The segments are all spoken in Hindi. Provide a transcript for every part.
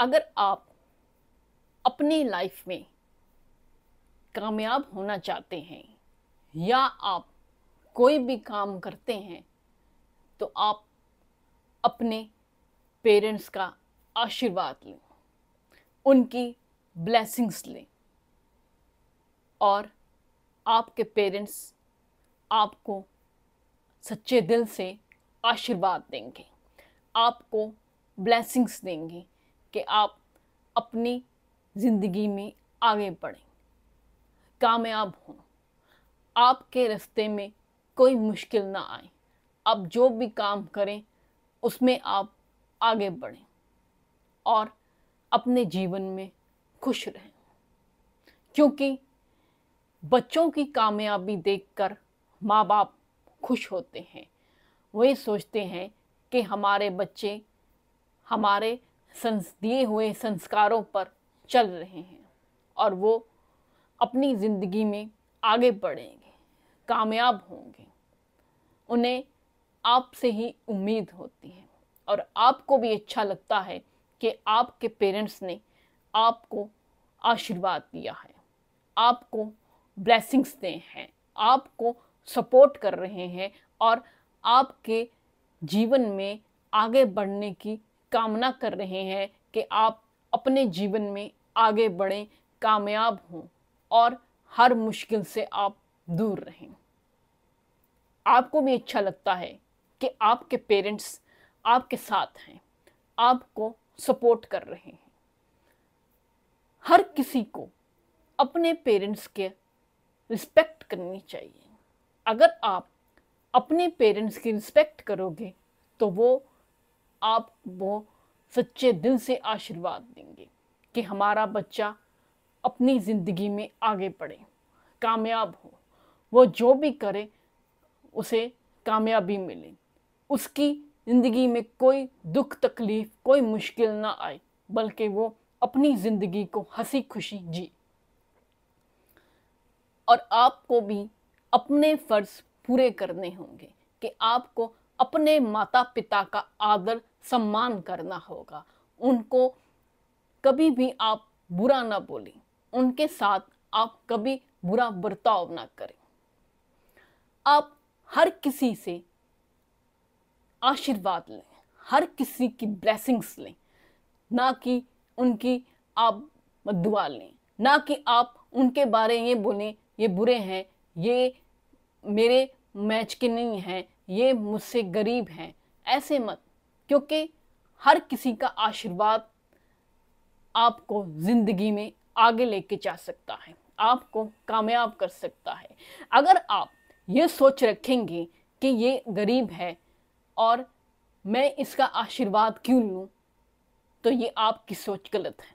अगर आप अपनी लाइफ में कामयाब होना चाहते हैं या आप कोई भी काम करते हैं तो आप अपने पेरेंट्स का आशीर्वाद लें उनकी ब्लेसिंग्स लें और आपके पेरेंट्स आपको सच्चे दिल से आशीर्वाद देंगे आपको ब्लेसिंग्स देंगे कि आप अपनी ज़िंदगी में आगे बढ़ें कामयाब हों आपके रास्ते में कोई मुश्किल ना आए आप जो भी काम करें उसमें आप आगे बढ़ें और अपने जीवन में खुश रहें क्योंकि बच्चों की कामयाबी देखकर माँ बाप खुश होते हैं वे सोचते हैं कि हमारे बच्चे हमारे संस दिए हुए संस्कारों पर चल रहे हैं और वो अपनी ज़िंदगी में आगे बढ़ेंगे कामयाब होंगे उन्हें आपसे ही उम्मीद होती है और आपको भी अच्छा लगता है कि आपके पेरेंट्स ने आपको आशीर्वाद दिया है आपको ब्लेसिंग्स दें हैं आपको सपोर्ट कर रहे हैं और आपके जीवन में आगे बढ़ने की कामना कर रहे हैं कि आप अपने जीवन में आगे बढ़ें कामयाब हों और हर मुश्किल से आप दूर रहें आपको भी अच्छा लगता है कि आपके पेरेंट्स आपके साथ हैं आपको सपोर्ट कर रहे हैं हर किसी को अपने पेरेंट्स के रिस्पेक्ट करनी चाहिए अगर आप अपने पेरेंट्स की रिस्पेक्ट करोगे तो वो आप वो सच्चे दिल से आशीर्वाद देंगे कि हमारा बच्चा अपनी ज़िंदगी में आगे बढ़े कामयाब हो वो जो भी करे उसे कामयाबी मिले उसकी ज़िंदगी में कोई दुख तकलीफ़ कोई मुश्किल ना आए बल्कि वो अपनी ज़िंदगी को हंसी खुशी जी और आपको भी अपने फ़र्ज़ पूरे करने होंगे कि आपको अपने माता पिता का आदर सम्मान करना होगा उनको कभी भी आप बुरा ना बोलें उनके साथ आप कभी बुरा बर्ताव ना करें आप हर किसी से आशीर्वाद लें हर किसी की ब्लेसिंग्स लें ना कि उनकी आप दुआ लें ना कि आप उनके बारे में बोलें ये बुरे हैं ये मेरे मैच के नहीं हैं ये मुझसे गरीब हैं ऐसे मत क्योंकि हर किसी का आशीर्वाद आपको ज़िंदगी में आगे लेके जा सकता है आपको कामयाब कर सकता है अगर आप ये सोच रखेंगे कि ये गरीब है और मैं इसका आशीर्वाद क्यों लूँ तो ये आपकी सोच गलत है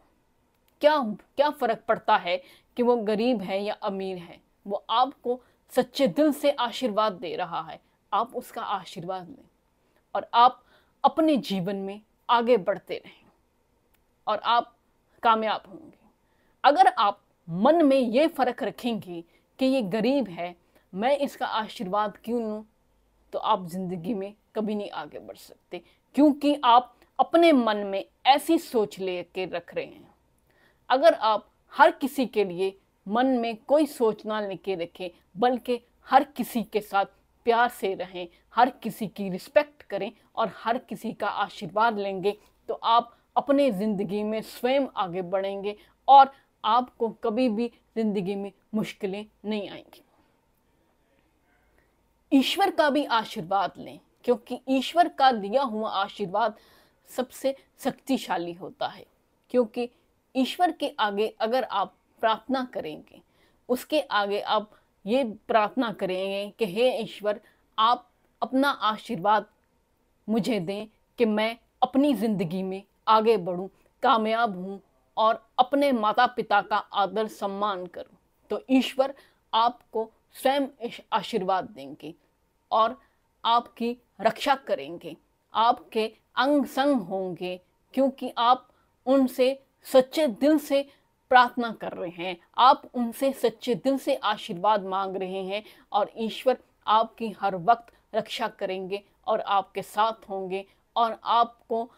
क्या क्या फ़र्क पड़ता है कि वो गरीब है या अमीर है वो आपको सच्चे दिल से आशीर्वाद दे रहा है आप उसका आशीर्वाद लें और आप अपने जीवन में आगे बढ़ते रहें और आप कामयाब होंगे अगर आप मन में ये फ़र्क रखेंगे कि ये गरीब है मैं इसका आशीर्वाद क्यों लूँ तो आप ज़िंदगी में कभी नहीं आगे बढ़ सकते क्योंकि आप अपने मन में ऐसी सोच ले के रख रहे हैं अगर आप हर किसी के लिए मन में कोई सोच ना लेके रखें बल्कि हर किसी के साथ प्यार से रहें हर किसी की रिस्पेक्ट करें और हर किसी का आशीर्वाद लेंगे तो आप अपने ज़िंदगी में स्वयं आगे बढ़ेंगे और आपको कभी भी ज़िंदगी में मुश्किलें नहीं आएंगी ईश्वर का भी आशीर्वाद लें क्योंकि ईश्वर का दिया हुआ आशीर्वाद सबसे शक्तिशाली होता है क्योंकि ईश्वर के आगे अगर आप प्रार्थना करेंगे उसके आगे आप ये प्रार्थना करेंगे कि हे ईश्वर आप अपना आशीर्वाद मुझे दें कि मैं अपनी ज़िंदगी में आगे बढ़ूं कामयाब हूं और अपने माता पिता का आदर सम्मान करूं तो ईश्वर आपको स्वयं आशीर्वाद देंगे और आपकी रक्षा करेंगे आपके अंग संग होंगे क्योंकि आप उनसे सच्चे दिल से प्रार्थना कर रहे हैं आप उनसे सच्चे दिल से आशीर्वाद मांग रहे हैं और ईश्वर आपकी हर वक्त रक्षा करेंगे और आपके साथ होंगे और आपको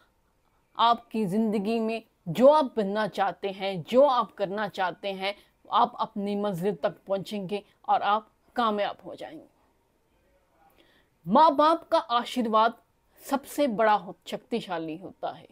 आपकी ज़िंदगी में जो आप बनना चाहते हैं जो आप करना चाहते हैं आप अपनी मंजिल तक पहुंचेंगे और आप कामयाब हो जाएंगे माँ बाप का आशीर्वाद सबसे बड़ा शक्तिशाली होता है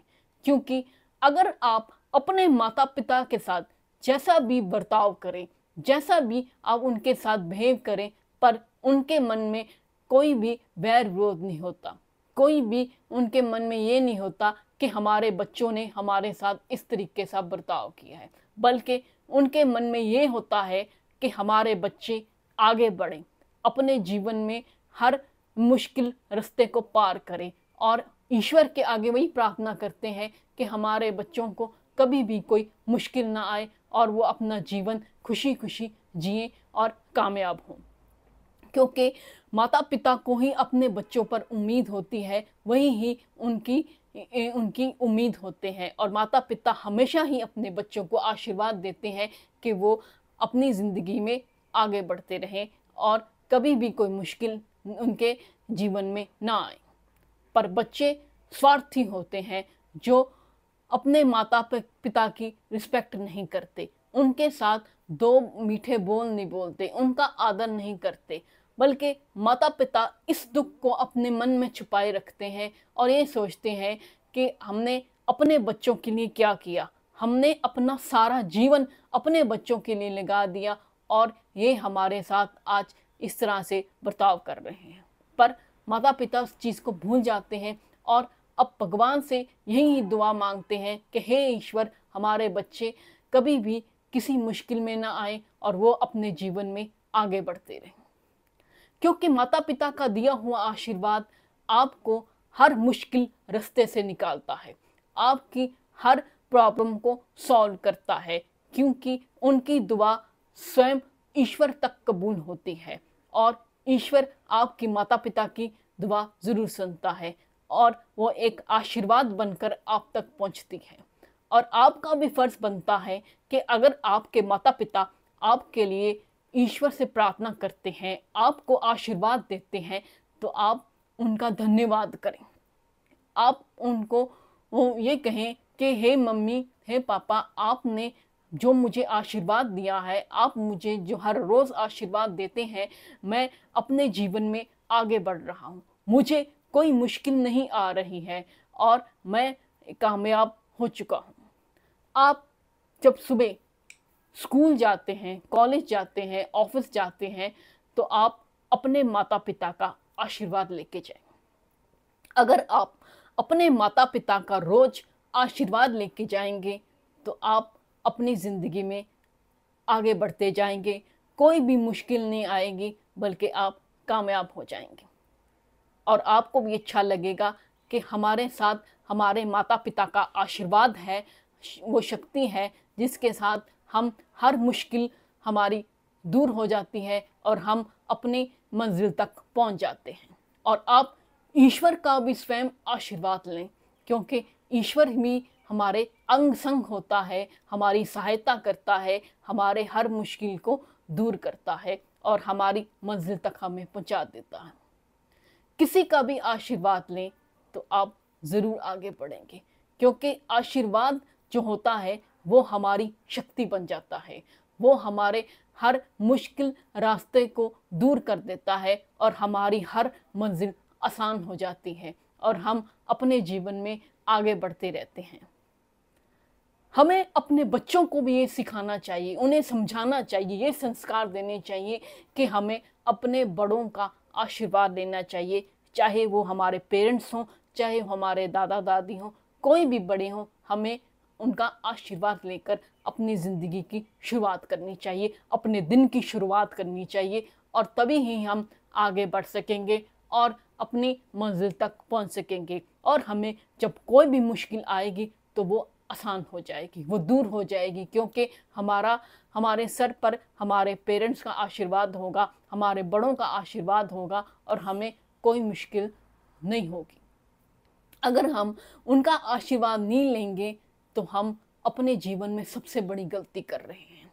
क्योंकि अगर आप अपने माता पिता के साथ जैसा भी बर्ताव करें जैसा भी आप उनके साथ बिहेव करें पर उनके मन में कोई भी वैर विरोध नहीं होता कोई भी उनके मन में ये नहीं होता कि हमारे बच्चों ने हमारे साथ इस तरीके से बर्ताव किया है बल्कि उनके मन में ये होता है कि हमारे बच्चे आगे बढ़ें अपने जीवन में हर मुश्किल रास्ते को पार करें और ईश्वर के आगे वही प्रार्थना करते हैं कि हमारे बच्चों को कभी भी कोई मुश्किल ना आए और वो अपना जीवन खुशी खुशी जिए और कामयाब हों क्योंकि माता पिता को ही अपने बच्चों पर उम्मीद होती है वही ही उनकी उनकी उम्मीद होते हैं और माता पिता हमेशा ही अपने बच्चों को आशीर्वाद देते हैं कि वो अपनी ज़िंदगी में आगे बढ़ते रहें और कभी भी कोई मुश्किल उनके जीवन में ना आए पर बच्चे स्वार्थी होते हैं जो अपने माता पिता की रिस्पेक्ट नहीं करते उनके साथ दो मीठे बोल नहीं बोलते उनका आदर नहीं करते बल्कि माता पिता इस दुख को अपने मन में छुपाए रखते हैं और ये सोचते हैं कि हमने अपने बच्चों के लिए क्या किया हमने अपना सारा जीवन अपने बच्चों के लिए लगा दिया और ये हमारे साथ आज इस तरह से बर्ताव कर रहे हैं पर माता पिता उस चीज़ को भूल जाते हैं और अब भगवान से यही दुआ मांगते हैं कि हे ईश्वर हमारे बच्चे कभी भी किसी मुश्किल में ना आए और वो अपने जीवन में आगे बढ़ते रहें क्योंकि माता पिता का दिया हुआ आशीर्वाद आपको हर मुश्किल रास्ते से निकालता है आपकी हर प्रॉब्लम को सॉल्व करता है क्योंकि उनकी दुआ स्वयं ईश्वर तक कबूल होती है और ईश्वर आपकी माता पिता की दुआ ज़रूर सुनता है और वो एक आशीर्वाद बनकर आप तक पहुंचती है और आपका भी फर्ज बनता है कि अगर आपके माता पिता आपके लिए ईश्वर से प्रार्थना करते हैं आपको आशीर्वाद देते हैं तो आप उनका धन्यवाद करें आप उनको वो ये कहें कि हे मम्मी हे पापा आपने जो मुझे आशीर्वाद दिया है आप मुझे जो हर रोज़ आशीर्वाद देते हैं मैं अपने जीवन में आगे बढ़ रहा हूँ मुझे कोई मुश्किल नहीं आ रही है और मैं कामयाब हो चुका हूँ आप जब सुबह स्कूल जाते हैं कॉलेज जाते हैं ऑफिस जाते हैं तो आप अपने माता पिता का आशीर्वाद लेके जाए अगर आप अपने माता पिता का रोज आशीर्वाद लेके जाएंगे तो आप अपनी ज़िंदगी में आगे बढ़ते जाएंगे कोई भी मुश्किल नहीं आएगी बल्कि आप कामयाब हो जाएंगे और आपको भी अच्छा लगेगा कि हमारे साथ हमारे माता पिता का आशीर्वाद है वो शक्ति है जिसके साथ हम हर मुश्किल हमारी दूर हो जाती है और हम अपनी मंजिल तक पहुंच जाते हैं और आप ईश्वर का भी स्वयं आशीर्वाद लें क्योंकि ईश्वर भी हमारे अंग संग होता है हमारी सहायता करता है हमारे हर मुश्किल को दूर करता है और हमारी मंजिल तक हमें पहुंचा देता है किसी का भी आशीर्वाद लें तो आप ज़रूर आगे बढ़ेंगे क्योंकि आशीर्वाद जो होता है वो हमारी शक्ति बन जाता है वो हमारे हर मुश्किल रास्ते को दूर कर देता है और हमारी हर मंजिल आसान हो जाती है और हम अपने जीवन में आगे बढ़ते रहते हैं हमें अपने बच्चों को भी ये सिखाना चाहिए उन्हें समझाना चाहिए ये संस्कार देने चाहिए कि हमें अपने बड़ों का आशीर्वाद लेना चाहिए चाहे वो हमारे पेरेंट्स हों चाहे हमारे दादा दादी हों कोई भी बड़े हों हमें उनका आशीर्वाद लेकर अपनी ज़िंदगी की शुरुआत करनी चाहिए अपने दिन की शुरुआत करनी चाहिए और तभी ही हम आगे बढ़ सकेंगे और अपनी मंजिल तक पहुंच सकेंगे और हमें जब कोई भी मुश्किल आएगी तो वो आसान हो जाएगी वो दूर हो जाएगी क्योंकि हमारा हमारे सर पर हमारे पेरेंट्स का आशीर्वाद होगा हमारे बड़ों का आशीर्वाद होगा और हमें कोई मुश्किल नहीं होगी अगर हम उनका आशीर्वाद नहीं लेंगे तो हम अपने जीवन में सबसे बड़ी गलती कर रहे हैं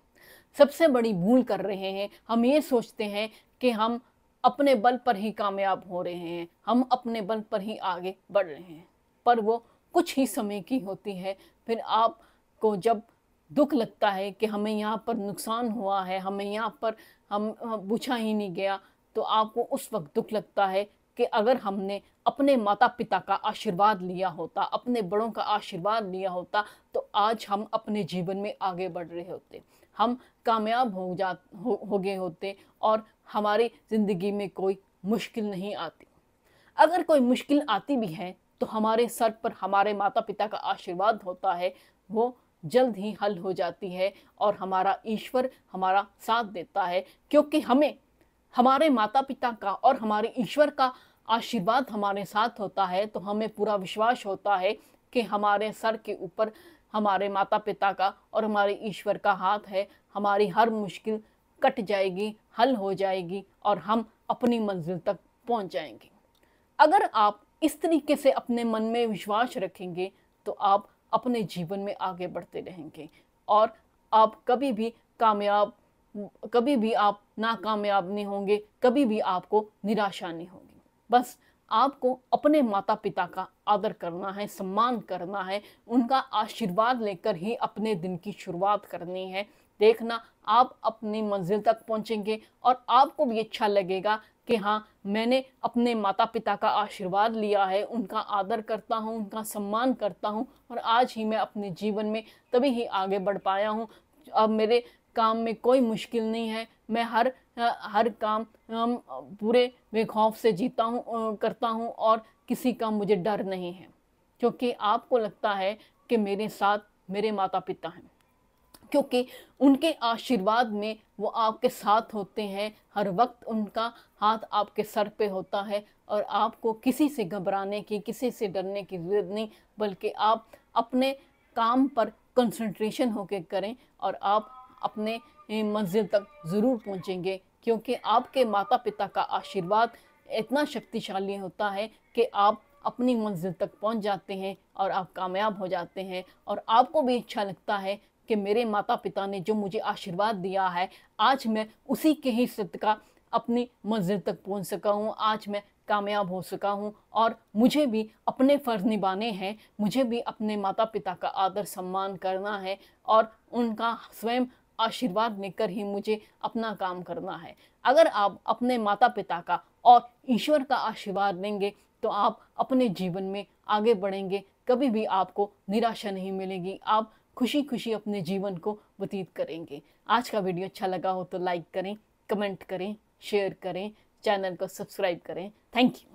सबसे बड़ी भूल कर रहे हैं हम ये सोचते हैं कि हम अपने बल पर ही कामयाब हो रहे हैं हम अपने बल पर ही आगे बढ़ रहे हैं पर वो कुछ ही समय की होती है फिर आप को जब दुख लगता है कि हमें यहाँ पर नुकसान हुआ है हमें यहाँ पर हम, पूछा ही नहीं गया तो आपको उस वक्त दुख लगता है कि अगर हमने अपने माता पिता का आशीर्वाद लिया होता अपने बड़ों का आशीर्वाद लिया होता तो आज हम अपने जीवन में आगे बढ़ रहे होते हम कामयाब हो जा हो, हो गए होते और हमारी ज़िंदगी में कोई मुश्किल नहीं आती अगर कोई मुश्किल आती भी है तो हमारे सर पर हमारे माता पिता का आशीर्वाद होता है वो जल्द ही हल हो जाती है और हमारा ईश्वर हमारा साथ देता है क्योंकि हमें हमारे माता पिता का और हमारे ईश्वर का आशीर्वाद हमारे साथ होता है तो हमें पूरा विश्वास होता है कि हमारे सर के ऊपर हमारे माता पिता का और हमारे ईश्वर का हाथ है हमारी हर मुश्किल कट जाएगी हल हो जाएगी और हम अपनी मंजिल तक पहुंच जाएंगे अगर आप इस तरीके से अपने मन में विश्वास रखेंगे तो आप अपने जीवन में आगे बढ़ते रहेंगे और आप कभी भी कामयाब कभी भी आप नाकामयाब नहीं होंगे कभी भी आपको निराशा नहीं होगी बस आपको अपने माता पिता का आदर करना है सम्मान करना है उनका आशीर्वाद लेकर ही अपने दिन की शुरुआत करनी है देखना आप अपनी मंजिल तक पहुंचेंगे और आपको भी अच्छा लगेगा कि हाँ मैंने अपने माता पिता का आशीर्वाद लिया है उनका आदर करता हूँ उनका सम्मान करता हूँ और आज ही मैं अपने जीवन में तभी ही आगे बढ़ पाया हूँ अब मेरे काम में कोई मुश्किल नहीं है मैं हर हर काम पूरे बेखौफ से जीता हूँ करता हूँ और किसी का मुझे डर नहीं है क्योंकि आपको लगता है कि मेरे साथ मेरे माता पिता हैं क्योंकि उनके आशीर्वाद में वो आपके साथ होते हैं हर वक्त उनका हाथ आपके सर पे होता है और आपको किसी से घबराने की किसी से डरने की ज़रूरत नहीं बल्कि आप अपने काम पर कंसंट्रेशन होकर करें और आप अपने मंजिल तक ज़रूर पहुंचेंगे क्योंकि आपके माता पिता का आशीर्वाद इतना शक्तिशाली होता है कि आप अपनी मंजिल तक पहुंच जाते हैं और आप कामयाब हो जाते हैं और आपको भी अच्छा लगता है कि मेरे माता पिता ने जो मुझे आशीर्वाद दिया है आज मैं उसी के ही सदका अपनी मंजिल तक पहुंच सका हूं आज मैं कामयाब हो सका हूँ और मुझे भी अपने फ़र्ज निभाने हैं मुझे भी अपने माता पिता का आदर सम्मान करना है और उनका स्वयं आशीर्वाद लेकर ही मुझे अपना काम करना है अगर आप अपने माता पिता का और ईश्वर का आशीर्वाद लेंगे तो आप अपने जीवन में आगे बढ़ेंगे कभी भी आपको निराशा नहीं मिलेगी आप खुशी खुशी अपने जीवन को व्यतीत करेंगे आज का वीडियो अच्छा लगा हो तो लाइक करें कमेंट करें शेयर करें चैनल को सब्सक्राइब करें थैंक यू